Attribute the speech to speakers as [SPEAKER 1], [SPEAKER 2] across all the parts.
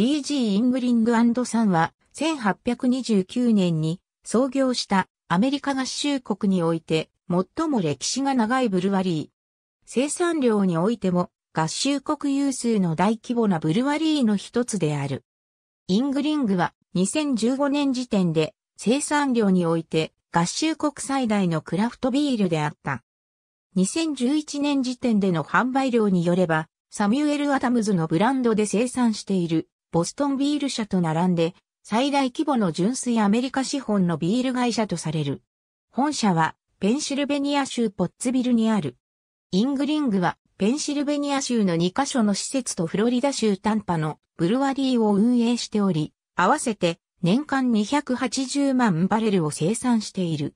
[SPEAKER 1] DG イングリングサンは1829年に創業したアメリカ合衆国において最も歴史が長いブルワリー。生産量においても合衆国有数の大規模なブルワリーの一つである。イングリングは2015年時点で生産量において合衆国最大のクラフトビールであった。2011年時点での販売量によれば、サミュエル・アダムズのブランドで生産しているボストンビール社と並んで、最大規模の純粋アメリカ資本のビール会社とされる。本社は、ペンシルベニア州ポッツビルにある。イングリングは、ペンシルベニア州の2カ所の施設とフロリダ州ンパのブルワリーを運営しており、合わせて年間280万バレルを生産している。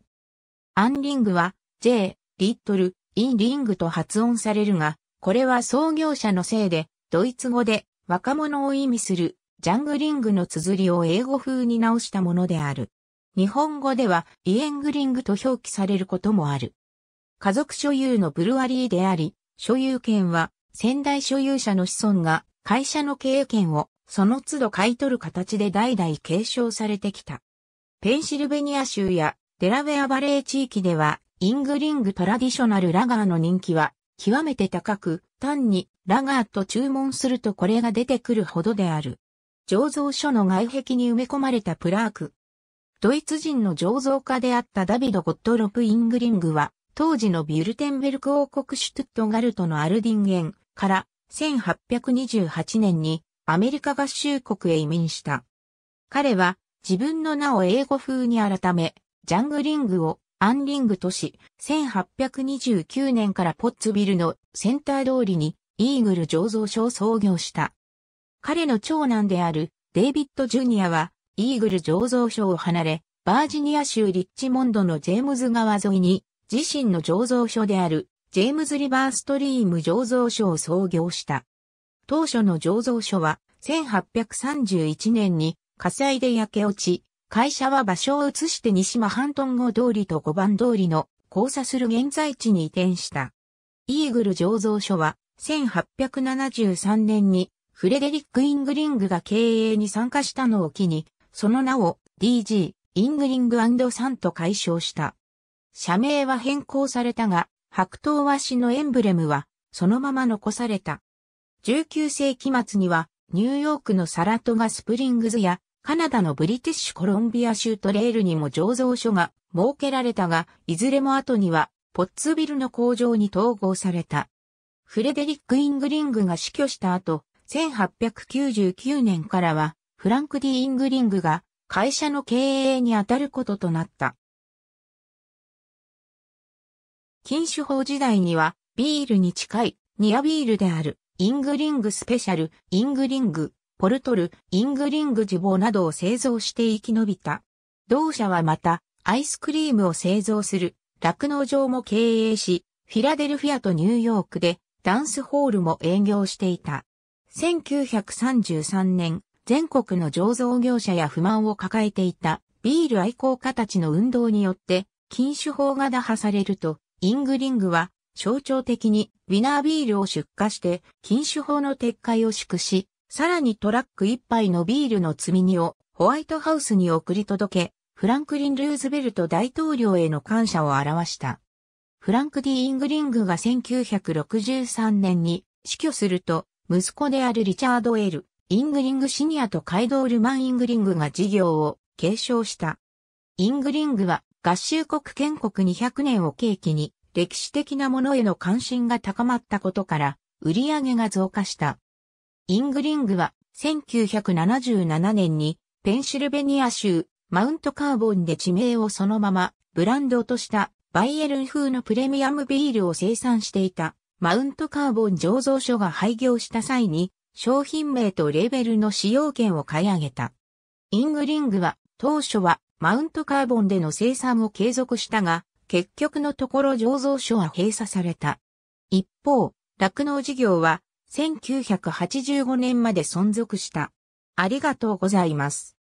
[SPEAKER 1] アンリングは J、リットル、インリングと発音されるが、これは創業者のせいで、ドイツ語で若者を意味するジャングリングの綴りを英語風に直したものである。日本語ではイエングリングと表記されることもある。家族所有のブルワリーであり、所有権は先代所有者の子孫が会社の経営権をその都度買い取る形で代々継承されてきた。ペンシルベニア州やデラウェアバレー地域ではイングリングトラディショナルラガーの人気は極めて高く、単にラガーと注文するとこれが出てくるほどである。醸造所の外壁に埋め込まれたプラーク。ドイツ人の醸造家であったダビド・ゴットロプ・イングリングは、当時のビュルテンベルク王国シュトゥットガルトのアルディンゲンから1828年にアメリカ合衆国へ移民した。彼は自分の名を英語風に改め、ジャングリングをアンリング都市、1829年からポッツビルのセンター通りにイーグル醸造所を創業した。彼の長男であるデイビッド・ジュニアはイーグル醸造所を離れ、バージニア州リッチモンドのジェームズ川沿いに自身の醸造所であるジェームズ・リバーストリーム醸造所を創業した。当初の醸造所は1831年に火災で焼け落ち、会社は場所を移して西間半島トン号通りと5番通りの交差する現在地に移転した。イーグル醸造所は1873年にフレデリック・イングリングが経営に参加したのを機に、その名を DG、イングリングサンと解消した。社名は変更されたが、白桃和紙のエンブレムはそのまま残された。19世紀末にはニューヨークのサラトガスプリングズやカナダのブリティッシュコロンビア州トレールにも醸造所が設けられたが、いずれも後にはポッツビルの工場に統合された。フレデリック・イングリングが死去した後、1899年からはフランク・ディ・イングリングが会社の経営に当たることとなった。禁酒法時代にはビールに近いニアビールであるイングリングスペシャル、イングリングポルトル、イングリングジ暴ボなどを製造して生き延びた。同社はまた、アイスクリームを製造する、酪農場も経営し、フィラデルフィアとニューヨークで、ダンスホールも営業していた。1933年、全国の醸造業者や不満を抱えていたビール愛好家たちの運動によって禁酒法が打破されると、イングリングは象徴的にウィナービールを出荷して禁酒法の撤回を祝し、さらにトラック一杯のビールの積み荷をホワイトハウスに送り届け、フランクリン・ルーズベルト大統領への感謝を表した。フランク・ディ・イングリングが1963年に死去すると、息子であるリチャード・エル、イングリングシニアとカイドールマン・イングリングが事業を継承した。イングリングは合衆国建国200年を契機に歴史的なものへの関心が高まったことから売り上げが増加した。イングリングは1977年にペンシルベニア州マウントカーボンで地名をそのままブランドとしたバイエルン風のプレミアムビールを生産していたマウントカーボン醸造所が廃業した際に商品名とレベルの使用権を買い上げた。イングリングは当初はマウントカーボンでの生産を継続したが結局のところ醸造所は閉鎖された。一方、酪農事業は1985年まで存続した。ありがとうございます。